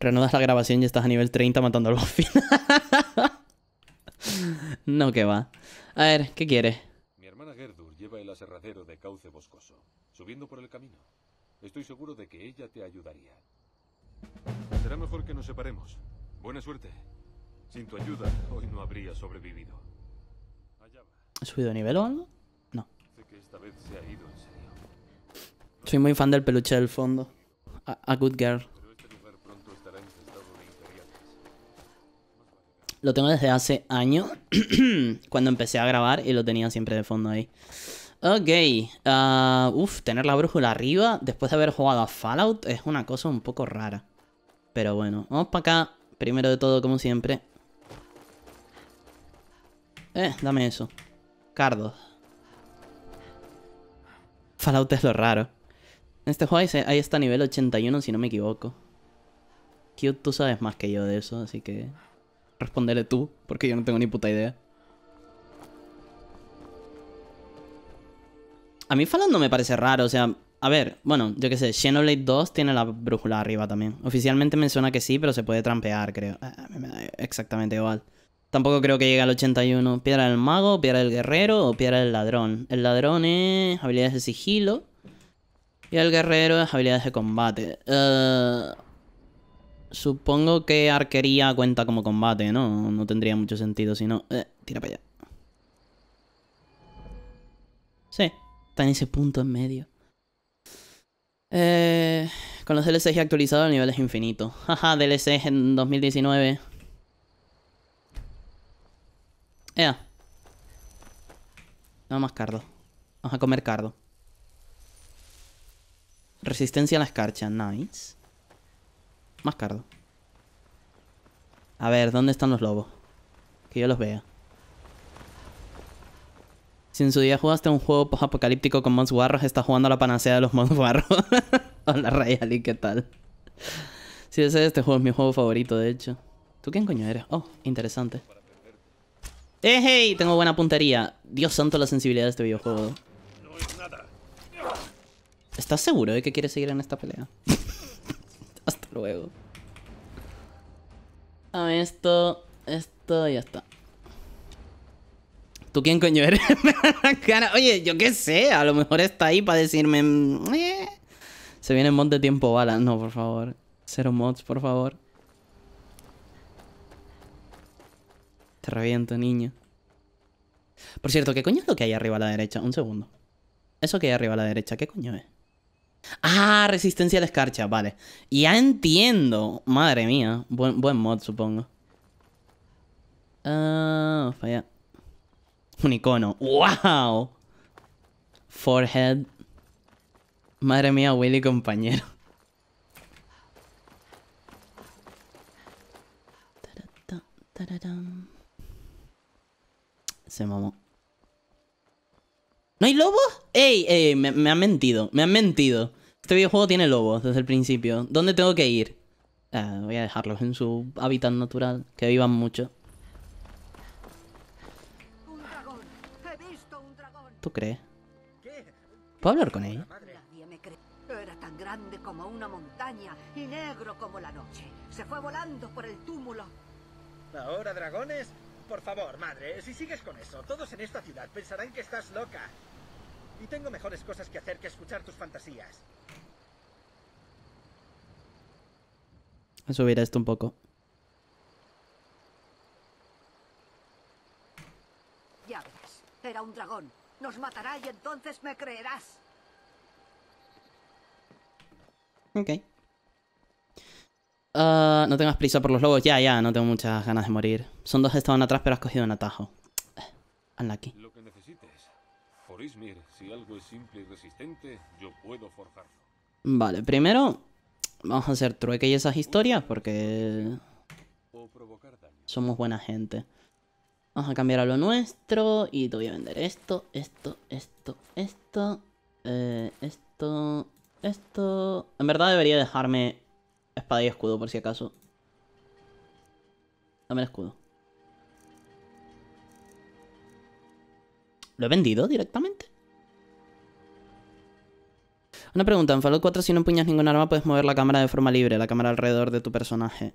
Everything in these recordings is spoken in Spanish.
Renudas la grabación y estás a nivel 30 matando al final. no, que va. A ver, ¿qué quiere Mi hermana Gerdur lleva el aserradero de cauce boscoso, subiendo por el camino. Estoy seguro de que ella te ayudaría. Será mejor que nos separemos. Buena suerte. Sin tu ayuda, hoy no habría sobrevivido. ¿Ha subido de nivel o algo? No. Sé que esta vez se ha ido en serio. Soy muy fan del peluche del fondo. A, Good Girl. Lo tengo desde hace años, cuando empecé a grabar y lo tenía siempre de fondo ahí. Ok, ah, Uf, tener la brújula arriba después de haber jugado a Fallout es una cosa un poco rara. Pero bueno, vamos para acá, primero de todo, como siempre. Eh, dame eso. Cardo Fallout es lo raro. En este juego ahí está nivel 81, si no me equivoco. Q, tú sabes más que yo de eso, así que... Responderé tú, porque yo no tengo ni puta idea. A mí Falando me parece raro, o sea... A ver, bueno, yo qué sé, Xenoblade 2 tiene la brújula arriba también. Oficialmente menciona que sí, pero se puede trampear, creo. Ah, exactamente igual. Tampoco creo que llegue al 81. Piedra del mago, piedra del guerrero o piedra del ladrón. El ladrón es habilidades de sigilo. Y el guerrero es habilidades de combate. Eh, supongo que arquería cuenta como combate, ¿no? No tendría mucho sentido si no... Eh, tira para allá. Sí, está en ese punto en medio. Eh, con los DLCs actualizados el nivel es infinito. Jaja, DLCs en 2019. Ea. No más cardo. Vamos a comer cardo. Resistencia a la escarcha, nice. Más cardo. A ver, ¿dónde están los lobos? Que yo los vea. Si en su día jugaste un juego apocalíptico con mods guarros, estás jugando a la panacea de los mods guarros. Hola Rayali, ¿qué tal? Si ese este juego es mi juego favorito, de hecho. ¿Tú quién coño eres? Oh, interesante. ¡Eh, hey! Tengo buena puntería. Dios santo la sensibilidad de este videojuego. No es nada. ¿Estás seguro de que quieres seguir en esta pelea? Hasta luego. A ver, esto... Esto ya está. ¿Tú quién coño eres? Oye, yo qué sé. A lo mejor está ahí para decirme... Mm, eh". Se viene mod de tiempo bala. No, por favor. Cero mods, por favor. Te reviento, niño. Por cierto, ¿qué coño es lo que hay arriba a la derecha? Un segundo. Eso que hay arriba a la derecha, ¿qué coño es? Ah, resistencia a la escarcha, vale. Ya entiendo. Madre mía. Buen, mod, supongo. Ah, falla. Un icono. ¡Wow! Forehead. Madre mía, Willy compañero. Se mamó. ¿No hay lobos? ¡Ey! ¡Ey! me han mentido. Me han mentido. Este videojuego tiene lobos desde el principio. ¿Dónde tengo que ir? Ah, voy a dejarlos en su hábitat natural. Que vivan mucho. ¿Tú crees? ¿Puedo hablar con ella? grande como una montaña y negro como la noche. Se fue volando por el túmulo. ¿Ahora dragones? Por favor, madre, si sigues con eso, todos en esta ciudad pensarán que estás loca. Y tengo mejores cosas que hacer que escuchar tus fantasías. a subir esto un poco. era un dragón. Nos matará y entonces me creerás. Ok. Ah, no tengas prisa por los lobos. Ya, ya, no tengo muchas ganas de morir. Son dos que estaban atrás, pero has cogido un atajo. aquí. Eh, Lo Vale, primero vamos a hacer trueque y esas historias porque somos buena gente. Vamos a cambiar a lo nuestro y te voy a vender esto, esto, esto, esto, eh, esto, esto... En verdad debería dejarme espada y escudo por si acaso. Dame el escudo. ¿Lo he vendido directamente? Una pregunta, en Fallout 4 si no empuñas ningún arma puedes mover la cámara de forma libre, la cámara alrededor de tu personaje.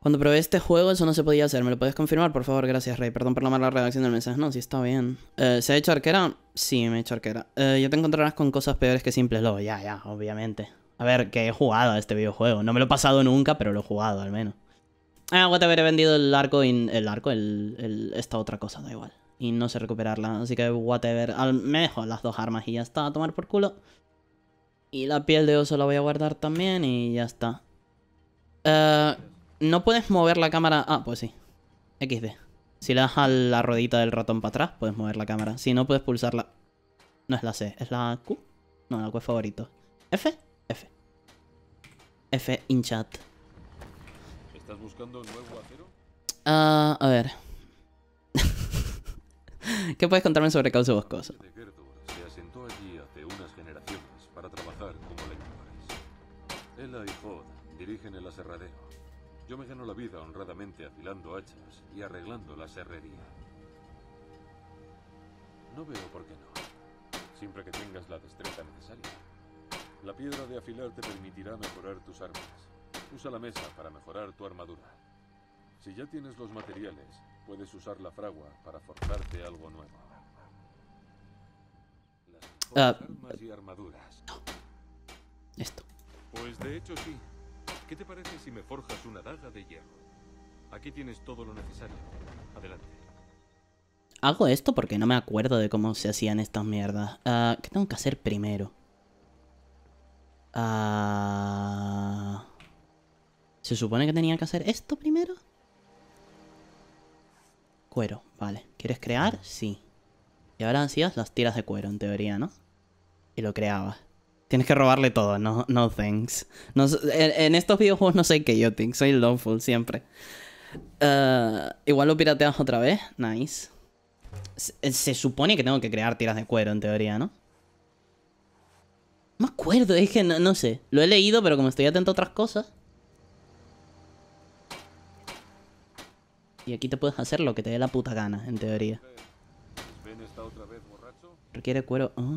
Cuando probé este juego eso no se podía hacer, ¿me lo puedes confirmar? Por favor, gracias Rey, perdón por la mala redacción del mensaje. No, sí está bien. Eh, ¿Se ha hecho arquera? Sí, me he hecho arquera. Eh, ya te encontrarás con cosas peores que simples lobos, ya, ya, obviamente. A ver, que he jugado a este videojuego. No me lo he pasado nunca, pero lo he jugado al menos. Ah, te haber vendido el arco, el arco, esta otra cosa, da igual y no sé recuperarla. Así que whatever. Al, me las dos armas y ya está. A tomar por culo. Y la piel de oso la voy a guardar también y ya está. Eh, no puedes mover la cámara... Ah, pues sí. XD. Si le das a la ruedita del ratón para atrás, puedes mover la cámara. Si no, puedes pulsarla. No es la C, es la Q. No, la Q es favorito. F, F. F in chat. ¿Estás buscando el nuevo acero? Ah, a ver. ¿Qué puedes contarme sobre Cauce Boscoso? se asentó allí hace unas generaciones para trabajar como lectores. Ella y Jod dirigen el aserradero. Yo me gano la vida honradamente afilando hachas y arreglando la serrería. No veo por qué no. Siempre que tengas la destreza necesaria. La piedra de afilar te permitirá mejorar tus armas. Usa la mesa para mejorar tu armadura. Si ya tienes los materiales, Puedes usar la fragua para forjarte algo nuevo. Las uh, armas y armaduras. Esto. Pues de hecho sí. ¿Qué te parece si me forjas una daga de hierro? Aquí tienes todo lo necesario. Adelante. Hago esto porque no me acuerdo de cómo se hacían estas mierdas. Ah, ¿Qué tengo que hacer primero? Ah. ¿Se supone que tenía que hacer esto primero? Cuero, vale. ¿Quieres crear? Sí. Y ahora hacías las tiras de cuero, en teoría, ¿no? Y lo creabas. Tienes que robarle todo, no, no thanks. No, en, estos videojuegos no soy chaotic, soy lawful siempre. Eh, igual lo pirateas otra vez, nice. Eh, se, supone que tengo que crear tiras de cuero, en teoría, ¿no? No me acuerdo, es que no sé. Lo he leído, pero como estoy atento a otras cosas... Y aquí te puedes hacer lo que te dé la puta gana, en teoría. Requiere cuero... Ah,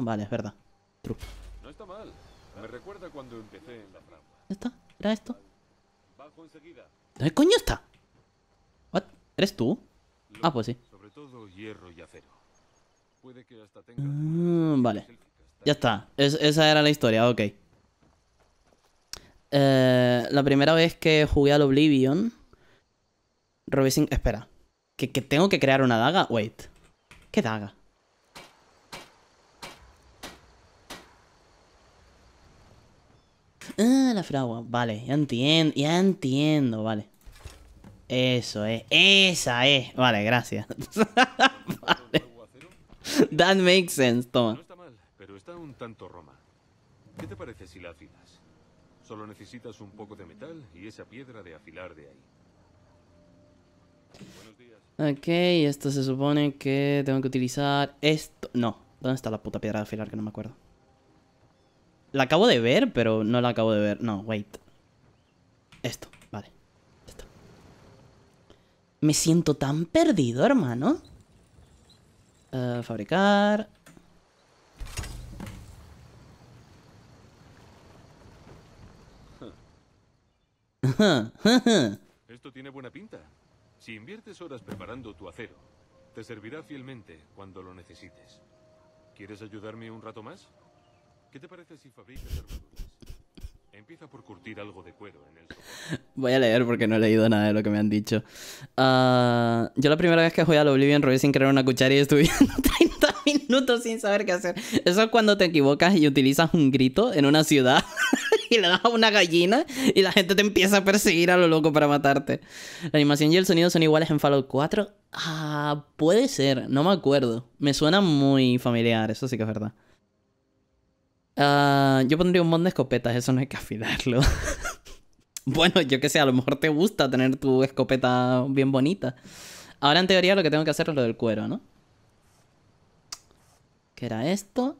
vale, es verdad. True. No está mal. Me recuerda cuando empecé en la ¿Era esto? ¿Dónde coño está? What? ¿Eres tú? Ah, pues sí. Sobre todo hierro y acero. Puede que hasta tenga... Ah, vale. Ya está. esa era la historia, ok. Eh, la primera vez que jugué al Oblivion Robising, espera. ¿Que, ¿Que, tengo que crear una daga? Wait. ¿Qué daga? Ah, la fragua. Vale, ya entiendo, ya entiendo, vale. Eso es, esa es. Vale, gracias. vale. That makes sense, toma. No está mal, pero está un tanto roma. ¿Qué te parece si la afilas? Solo necesitas un poco de metal y esa piedra de afilar de ahí. Ok, esto se supone que tengo que utilizar esto... No, ¿dónde está la puta piedra de afilar que no me acuerdo? La acabo de ver, pero no la acabo de ver. No, wait. Esto, vale. Me siento tan perdido, hermano. Eh, fabricar... Esto tiene buena pinta. Si inviertes horas preparando tu acero, te servirá fielmente cuando lo necesites. ¿Quieres ayudarme un rato más? ¿Qué te parece si fabricas Empieza por curtir algo de cuero en el Voy a leer porque no he leído nada de lo que me han dicho. Ah, yo la primera vez que jugué al Oblivion robé sin crear una cuchara y estuve 30 minutos sin saber qué hacer. Eso es cuando te equivocas y utilizas un grito en una ciudad. y le das a una gallina y la gente te empieza a perseguir a lo loco para matarte. La animación y el sonido son iguales en Fallout 4. Ah, puede ser, no me acuerdo. Me suena muy familiar, eso sí que es verdad. Ah, yo pondría un montón de escopetas, eso no hay que afilarlo. bueno, yo qué sé, a lo mejor te gusta tener tu escopeta bien bonita. Ahora en teoría lo que tengo que hacer es lo del cuero, ¿no? ¿Qué era esto?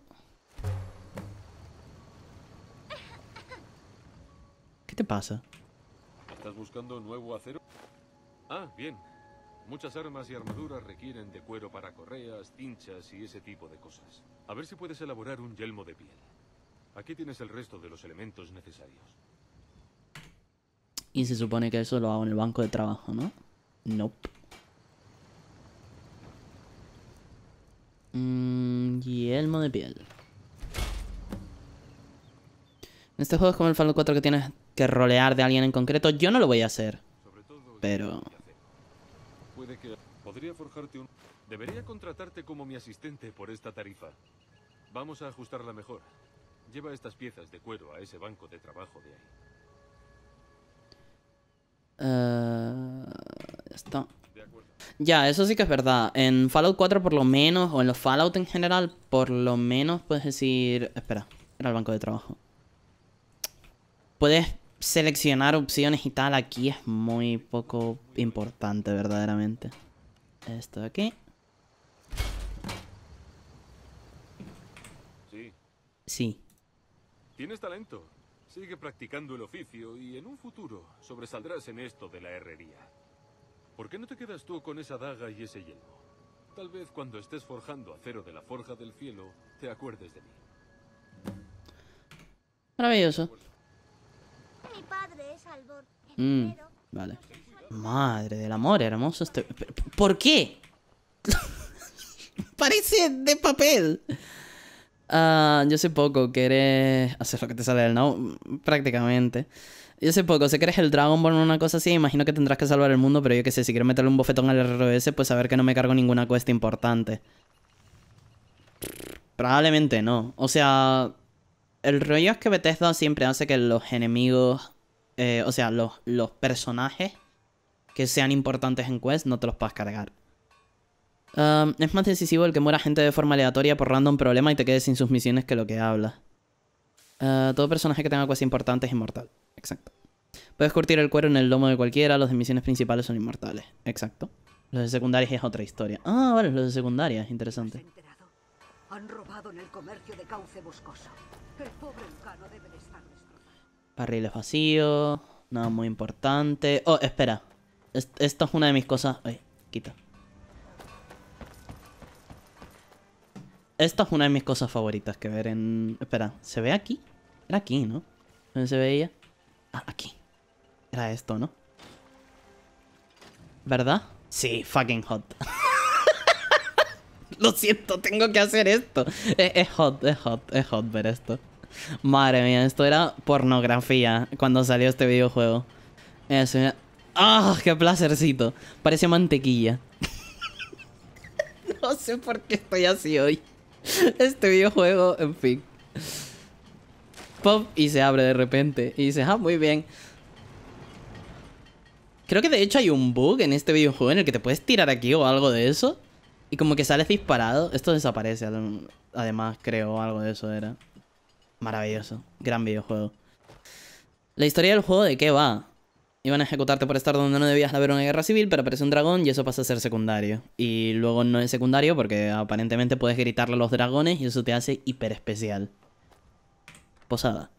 ¿Qué te pasa? ¿Estás buscando nuevo acero? Ah, bien. Muchas armas y armaduras requieren de cuero para correas, cinchas y ese tipo de cosas. A ver si puedes elaborar un yelmo de piel. Aquí tienes el resto de los elementos necesarios. Y se supone que eso lo hago en el banco de trabajo, ¿no? Nope. Mmm, yelmo de piel. En este juego es como el Fallout 4 que tienes que rolear de alguien en concreto. Yo no lo voy a hacer. Pero... Puede que... Podría forjarte un... Debería contratarte como mi asistente por esta tarifa. Vamos a ajustarla mejor. Lleva estas piezas de cuero a ese banco de trabajo de ahí. Uh, ya está. Ya, eso sí que es verdad. En Fallout 4 por lo menos, o en los Fallout en general, por lo menos puedes decir... Espera, era el banco de trabajo. Puedes seleccionar opciones y tal aquí es muy poco importante verdaderamente. Esto de aquí. Sí. Sí. Tienes talento. Sigue practicando el oficio y en un futuro sobresaldrás en esto de la herrería. ¿Por qué no te quedas tú con esa daga y ese yelmo? Tal vez cuando estés forjando acero de la forja del cielo, te acuerdes de mí. Maravilloso es mm, vale. Madre del amor, hermoso este... ¿Por qué? Parece de papel. Ah, yo sé poco que eres... Haces lo que te sale del no, prácticamente. Yo sé poco, sé que eres el Dragon Ball o una cosa así, imagino que tendrás que salvar el mundo, pero yo qué sé, si quiero meterle un bofetón al ROS, pues a ver que no me cargo ninguna cuesta importante. Probablemente no. O sea, el rollo es que Bethesda siempre hace que los enemigos eh, o sea, los, personajes que sean importantes en Quest no te los puedes cargar. es más decisivo el que muera gente de forma aleatoria por random problema y te quedes sin sus misiones que lo que habla. Ah, todo personaje que tenga quest importante es inmortal. Exacto. Puedes curtir el cuero en el lomo de cualquiera, los de misiones principales son inmortales. Exacto. Los de secundarias es otra historia. Ah, vale, los de secundarias, interesante. Han robado en el comercio de cauce boscoso. El pobre debe Barriles vacíos. Nada muy importante. Oh, espera. esto esta es una de mis cosas. Ay, quita. Esta es una de mis cosas favoritas que ver en... Espera, ¿se ve aquí? Era aquí, ¿no? ¿Dónde se veía? Ah, aquí. Era esto, ¿no? ¿Verdad? Sí, fucking hot. Lo siento, tengo que hacer esto. es hot, es hot, es hot ver esto. Madre mía, esto era pornografía cuando salió este videojuego. Eso, ¡Ah! ¡Qué placercito! Parece mantequilla. no sé por qué estoy así hoy. Este videojuego, en fin. Pop y se abre de repente. Y dice, ah, muy bien. Creo que de hecho hay un bug en este videojuego en el que te puedes tirar aquí o algo de eso. Y como que sales disparado. Esto desaparece, además, creo, algo de eso era. Maravilloso. Gran videojuego. La historia del juego de qué va. Iban a ejecutarte por estar donde no debías haber una guerra civil, pero aparece un dragón y eso pasa a ser secundario. Y luego no es secundario porque aparentemente puedes gritarle a los dragones y eso te hace hiper especial. Posada.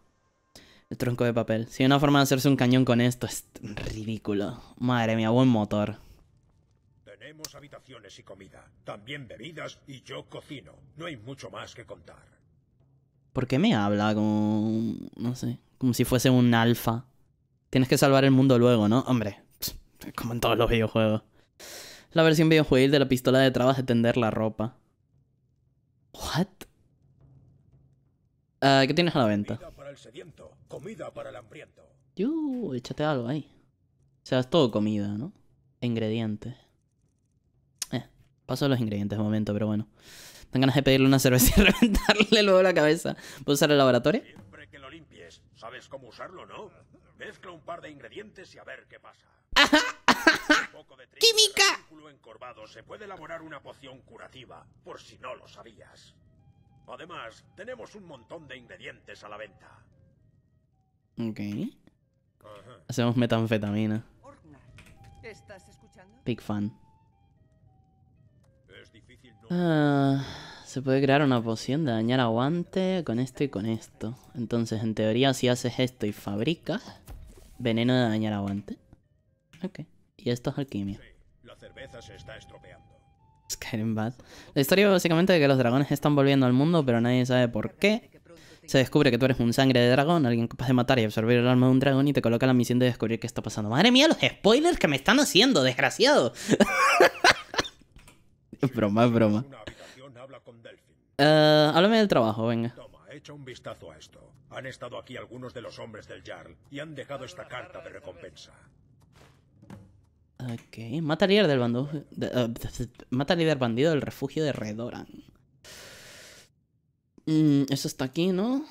El tronco de papel. Si hay una forma de hacerse un cañón con esto es ridículo. Madre mía, buen motor. Tenemos habitaciones y comida, también bebidas y yo cocino. No hay mucho más que contar. ¿Por qué me habla como... no sé, como si fuese un alfa? Tienes que salvar el mundo luego, ¿no? Hombre, como en todos los videojuegos. La versión videojuegil de la pistola de trabas de tender la ropa. What? Ah, ¿Qué tienes a la venta? Comida para el sediento, comida para el hambriento. Yo, échate algo ahí. O sea, es todo comida, ¿no? Ingredientes. Eh, paso a los ingredientes de momento, pero bueno. Tengo ganas de pedirle una cerveza y reventarle luego la cabeza. ¿Puedo usar el laboratorio? Siempre que lo limpies, sabes cómo usarlo, ¿no? Mezcla un par de ingredientes y a ver qué pasa. Un poco de ¡Química! encorvado se puede elaborar una poción curativa, por si no lo sabías. Además, tenemos un montón de ingredientes a la venta. Ok. Hacemos metanfetamina. ¿Estás escuchando? Big fan. Ah, se puede crear una poción de dañar aguante con esto y con esto. Entonces, en teoría, si haces esto y fabricas, veneno de dañar aguante. Ok. Y esto es alquimia. la cerveza se está estropeando. Skyrim Bad. La historia básicamente es que los dragones están volviendo al mundo, pero nadie sabe por qué. Se descubre que tú eres un sangre de dragón, alguien capaz de matar y absorber el alma de un dragón y te coloca la misión de descubrir qué está pasando. Madre mía, los spoilers que me están haciendo, desgraciado. broma, es broma. Uh, háblame del trabajo, venga. Toma, echa un vistazo a esto. Han estado aquí algunos de los hombres del Jarl y han dejado esta carta de recompensa. Ok, mata líder del bando... De, uh, mata líder bandido del refugio de Redoran. Mm, eso está aquí, ¿no?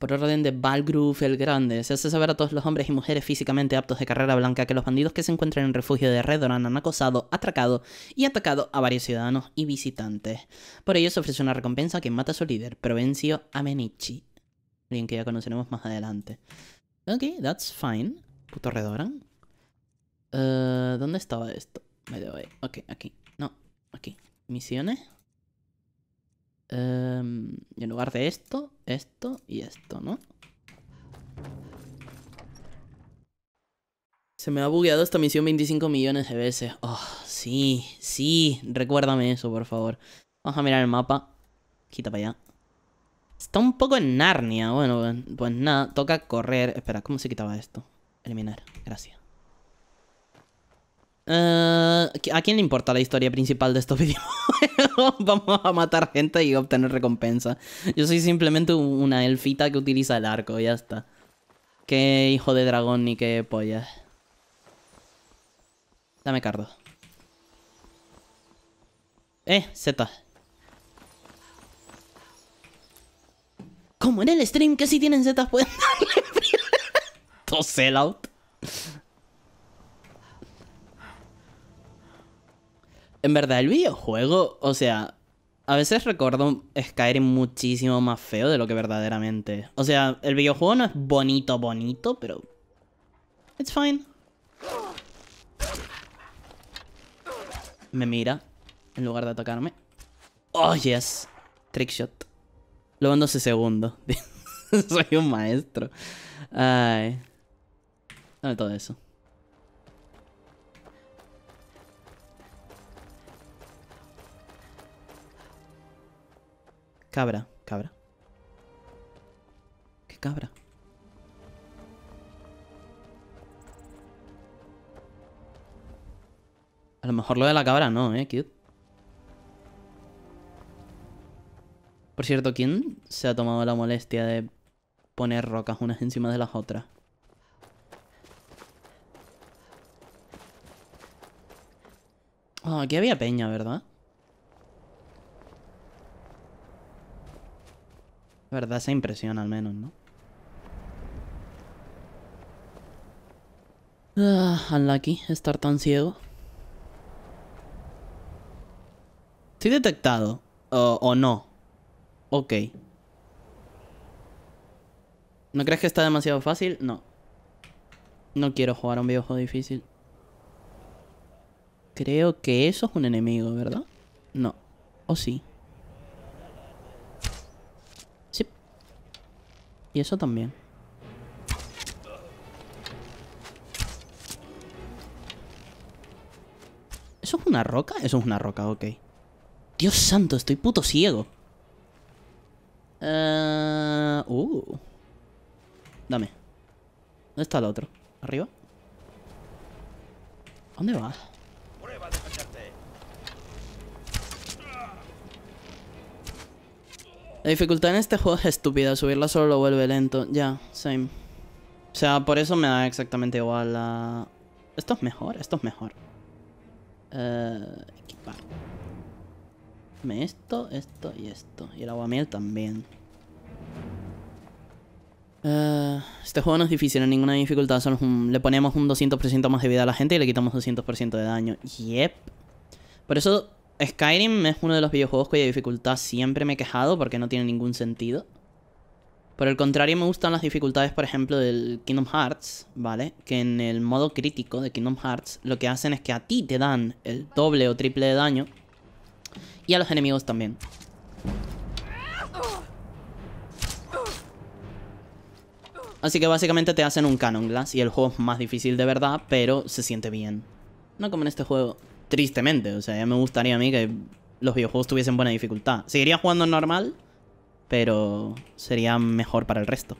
por orden de Valgruf el Grande, se hace saber a todos los hombres y mujeres físicamente aptos de carrera blanca que los bandidos que se encuentran en el refugio de Redoran han acosado, atracado y atacado a varios ciudadanos y visitantes. Por ello se ofrece una recompensa a quien mata a su líder, Provencio Amenichi. Alguien que ya conoceremos más adelante. Ok, that's fine. Puto Redoran. Uh, ¿Dónde estaba esto? Me doy. Okay, Ok, aquí. No, aquí. Misiones. Em, en lugar de esto, esto y esto, ¿no? Se me ha bugueado esta misión 25 millones de veces. Oh, sí, sí. Recuérdame eso, por favor. Vamos a mirar el mapa. Quita para allá. Está un poco en Narnia. Bueno, pues nada, toca correr. Espera, ¿cómo se quitaba esto? Eliminar. Gracias. Eh, ¿A quién le importa la historia principal de estos vídeos? vamos a matar gente y obtener recompensa. Yo soy simplemente una elfita que utiliza el arco, ya está. Qué hijo de dragón ni qué polla Dame cardo. Eh, Z. Como en el stream que si tienen Z pueden darle todo sell En verdad, el videojuego, o sea, a veces recuerdo Skyrim muchísimo más feo de lo que verdaderamente. O sea, el videojuego no es bonito, bonito, pero. It's fine. Me mira en lugar de atacarme. Oh, yes. Trickshot. Lo en ese segundo. Soy un maestro. Ay. Dame todo eso. Cabra, cabra. ¿Qué cabra? A lo mejor lo de la cabra no, eh, kid Por cierto, ¿quién se ha tomado la molestia de poner rocas unas encima de las otras? oh, aquí había peña, ¿verdad? La verdad, esa impresión al menos, ¿no? Ah, lucky, estar tan ciego. ¿Estoy detectado? ¿O no? Ok. ¿No crees que está demasiado fácil? No. No quiero jugar a un videojuego difícil. Creo que eso es un enemigo, ¿verdad? No. ¿O sí? Y eso también. ¿Eso es una roca? Eso es una roca, ok. Dios santo, estoy puto ciego. Eh, uh, Dame. ¿Dónde está el otro? ¿Arriba? ¿Dónde va? La dificultad en este juego es estúpida, subirla solo lo vuelve lento. Ya, same. O sea, por eso me da exactamente igual a... Esto es mejor, esto es mejor. Uh, eh, equipar. Esto, esto y esto. Y el agua miel también. Eh, este juego no es difícil, en ninguna dificultad. Solo le ponemos un 200% más de vida a la gente y le quitamos 200% de daño. Yep. Por eso Skyrim es uno de los videojuegos cuya dificultad siempre me he quejado porque no tiene ningún sentido. Por el contrario, me gustan las dificultades, por ejemplo, del Kingdom Hearts, ¿vale? Que en el modo crítico de Kingdom Hearts lo que hacen es que a ti te dan el doble o triple de daño y a los enemigos también. Así que básicamente te hacen un Canon Glass y el juego es más difícil de verdad, pero se siente bien. No como en este juego. Tristemente, o sea, ya me gustaría a mí que los videojuegos tuviesen buena dificultad. Seguiría jugando normal, pero sería mejor para el resto.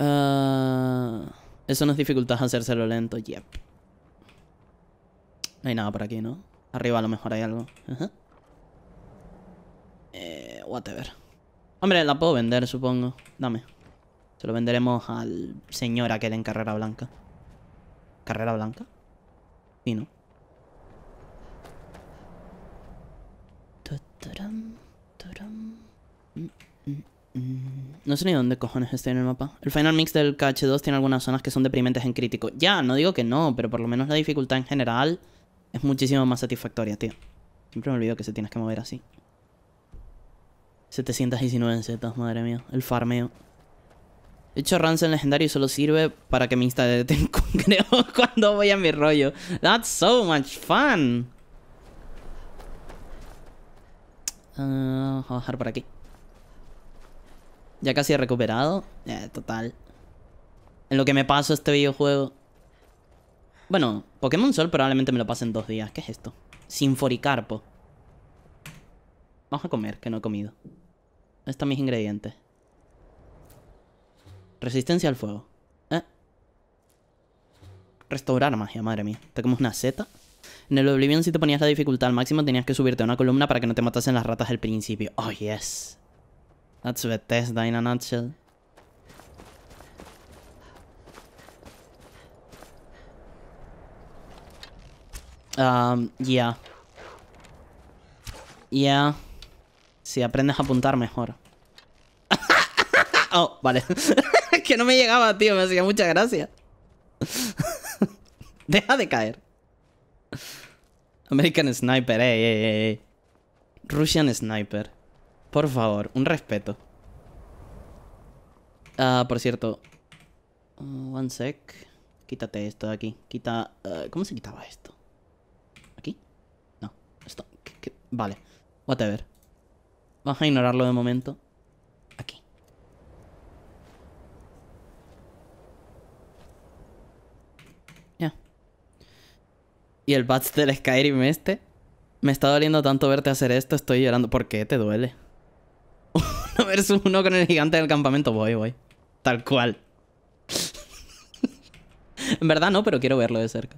Ah, eso eso nos dificultad hacérselo lento, yep. No hay nada por aquí, ¿no? Arriba a lo mejor hay algo. Eh, whatever. Hombre, la puedo vender, supongo. Dame. Se lo venderemos al señor aquel en carrera blanca carrera blanca? Sí, ¿no? Mm, mm, mm. No sé ni dónde cojones estoy en el mapa. El final mix del KH2 tiene algunas zonas que son deprimentes en crítico. Ya, no digo que no, pero por lo menos la dificultad en general es muchísimo más satisfactoria, tío. Siempre me olvido que se tienes que mover así. 719 en madre mía. El farmeo. De hecho, Ransom legendario solo sirve para que me instalen creo, cuando voy a mi rollo. That's so much fun. Ah, vamos a bajar por aquí. Ya casi he recuperado. Eh, total. En lo que me paso este videojuego. Bueno, Pokémon Sol probablemente me lo pase en dos días. ¿Qué es esto? Sinforicarpo. Vamos a comer, que no he comido. están mis ingredientes. Resistencia al fuego. ¿Eh? Restaurar magia, madre mía. como una seta. En el Oblivion, si te ponías la dificultad al máximo, tenías que subirte a una columna para que no te matasen las ratas al principio. Oh, yes. That's a test, a nutshell. Um, yeah. Yeah. Si aprendes a apuntar mejor. oh, vale. que no me llegaba, tío. Me hacía mucha gracia. Deja de caer. American Sniper, ey, ey, ey. Russian Sniper. Por favor, un respeto. Ah, por cierto. Ah, one sec. Quítate esto de aquí. Quita... Ah, ¿Cómo se quitaba esto? ¿Aquí? No. Esto... vale Vale. Whatever. Vamos a ignorarlo de momento. Y el bats del Skyrim este. Me está doliendo tanto verte hacer esto, estoy llorando. ¿Por qué te duele? Uno versus uno con el gigante del campamento. Voy, voy. Tal cual. en verdad no, pero quiero verlo de cerca.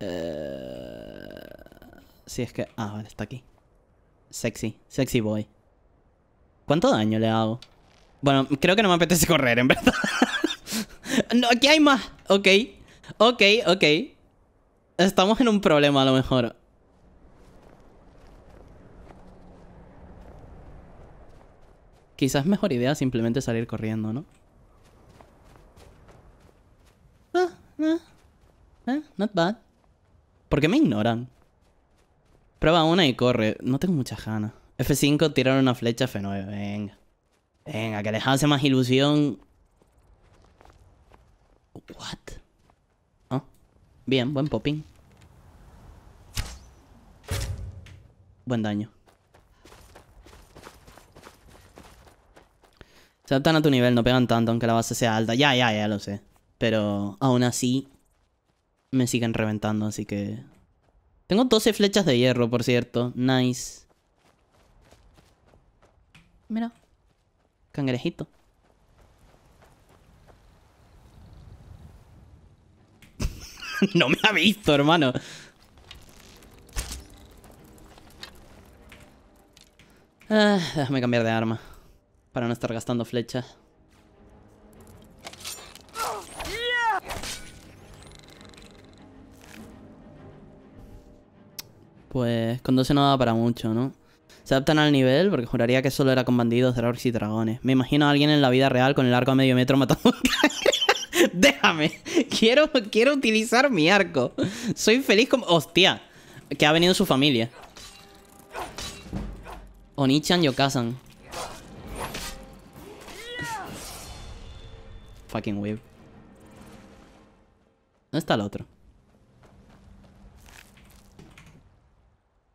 Eh, si es que... Ah, vale, está aquí. Sexy. Sexy boy. ¿Cuánto daño le hago? Bueno, creo que no me apetece correr, en verdad. no, aquí hay más. Ok. Ok, ok. Estamos en un problema a lo mejor. Quizás mejor idea simplemente salir corriendo, ¿no? Ah, eh not bad. ¿Por qué me ignoran? Prueba una y corre. No tengo mucha gana F5, tirar una flecha, F9. Venga. Venga, que les hace más ilusión. What? Bien, buen popping. Buen daño. Se adaptan a tu nivel, no pegan tanto aunque la base sea alta. Ya, ya, ya lo sé. Pero aún así me siguen reventando, así que... Tengo 12 flechas de hierro, por cierto. Nice. Mira. Cangrejito. no me ha visto, hermano. Ah, déjame cambiar de arma. Para no estar gastando flechas. Pues con 12 no da para mucho, ¿no? Se adaptan al nivel porque juraría que solo era con bandidos, dragones y dragones. Me imagino a alguien en la vida real con el arco a medio metro matando Déjame. Quiero, quiero utilizar mi arco. Soy feliz como... Hostia. Que ha venido su familia. Onichan Yokasan. Fucking weird. ¿Dónde está el otro?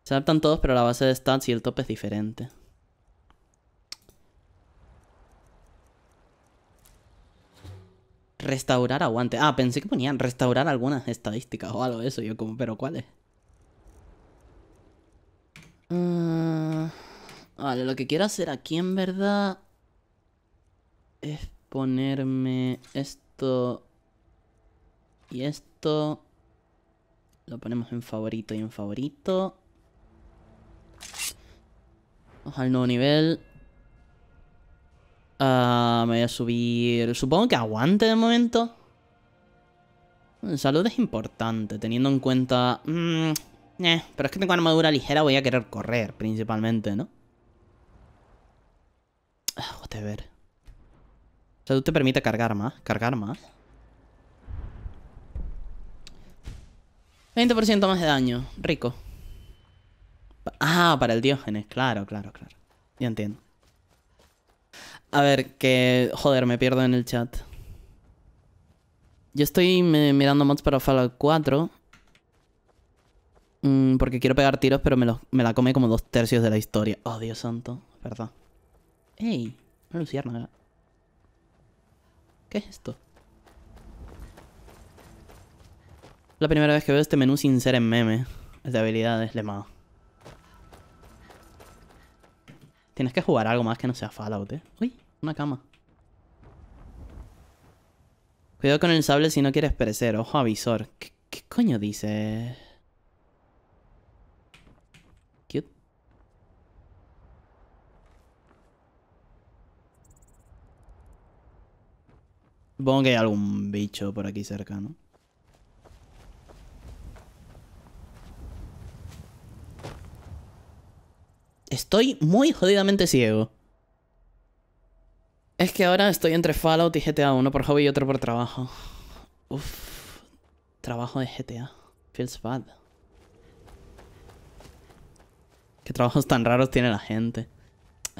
Se adaptan todos, pero la base de stats y el tope es diferente. Restaurar aguante. Ah, pensé que ponían restaurar algunas estadísticas o algo de eso. Yo como, pero ¿cuáles? Mm, vale, lo que quiero hacer aquí en verdad es ponerme esto y esto. Lo ponemos en favorito y en favorito. Vamos al nuevo nivel. Ah, me voy a subir... Supongo que aguante de momento. Mm, salud es importante, teniendo en cuenta... Mm, eh, pero es que tengo armadura ligera, voy a querer correr, principalmente, ¿no? Ah, ver Salud te permite cargar más, cargar más. 20% más de daño, rico. Ah, para el diógenes, claro, claro, claro. Ya entiendo. A ver, que. Joder, me pierdo en el chat. Yo estoy mirando mods para Fallout 4. Mm, porque quiero pegar tiros, pero me, me, la come como dos tercios de la historia. Oh, Dios santo. Verdad. ¡Ey! Una luciérnaga. ¿Qué es esto? La primera vez que veo este menú sin ser en meme. Es de habilidades, le Tienes que jugar algo más que no sea Fallout, ¿eh? Uy, una cama. Cuidado con el sable si no quieres perecer. Ojo avisor. ¿Qué, qué coño dice? Cute. Supongo que hay algún bicho por aquí cerca, ¿no? Estoy muy jodidamente ciego. Es que ahora estoy entre Fallout y GTA, uno por hobby y otro por trabajo. Uf, trabajo de GTA. Feels bad. Qué trabajos tan raros tiene la gente.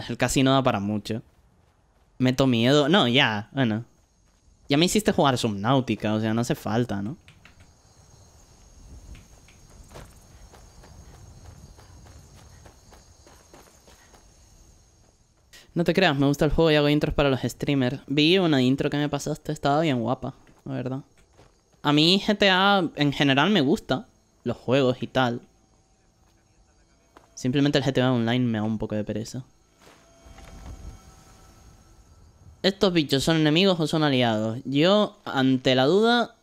El casino da para mucho. Meto miedo. No, ya, bueno. Ya me hiciste jugar Subnautica, o sea, no hace falta, ¿no? No te creas, me gusta el juego y hago intros para los streamers. Vi una intro que me pasaste, estaba bien guapa, la verdad. A mí GTA en general me gusta, los juegos y tal. Simplemente el GTA Online me da un poco de pereza. ¿Estos bichos son enemigos o son aliados? Yo, ante la duda...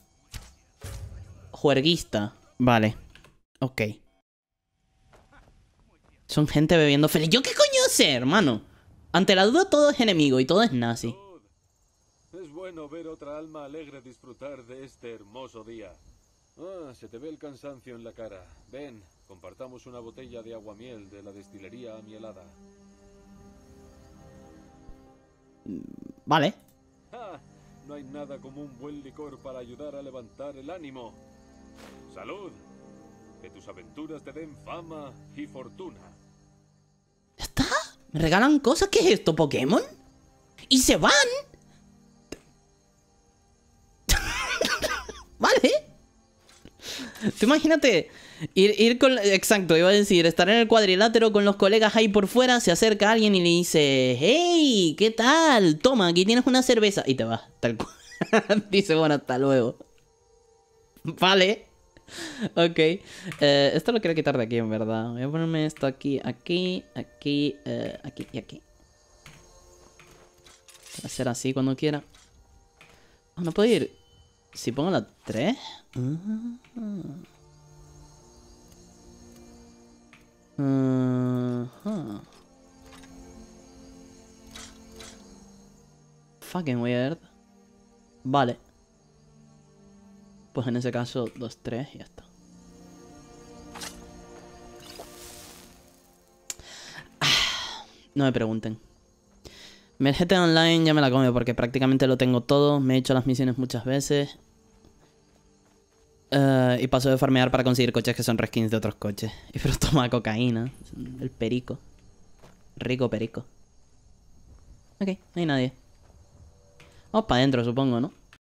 Juerguista. Vale. Ok. Son gente bebiendo feliz. ¿Yo qué coño sé, hermano? Ante la duda todo es enemigo y todo es nazi. Es bueno ver otra alma alegre disfrutar de este hermoso día. Ah, se te ve el cansancio en la cara. Ven, compartamos una botella de agua miel de la destilería amielada. Mm, vale. no hay nada como un buen licor para ayudar a levantar el ánimo. ¡Salud! Que tus aventuras te den fama y fortuna. ¿Está? ¿Me regalan cosas? ¿Qué es esto, Pokémon? ¿Y se van? vale. Te imagínate ir, ir con... Exacto, iba a decir, estar en el cuadrilátero con los colegas ahí por fuera, se acerca alguien y le dice, hey, ¿qué tal? Toma, aquí tienes una cerveza. Y te va tal dice, bueno, hasta luego. Vale. ok. Eh, esto lo quiero quitar de aquí, en verdad. Voy a ponerme esto aquí, aquí, aquí, eh, aquí y aquí. Voy a hacer así cuando quiera. Ah, no puedo ir. Si pongo la 3. Ah. Fucking weird. Vale. Pues en ese caso, 2, 3 y ya está. Ah, no me pregunten. Me Online ya me la come porque prácticamente lo tengo todo. Me he hecho las misiones muchas veces. Eh, y paso de farmear para conseguir coches que son reskins de otros coches. Y pero toma cocaína. El perico. Rico perico. Ok, no hay nadie. Vamos para adentro, supongo, ¿no?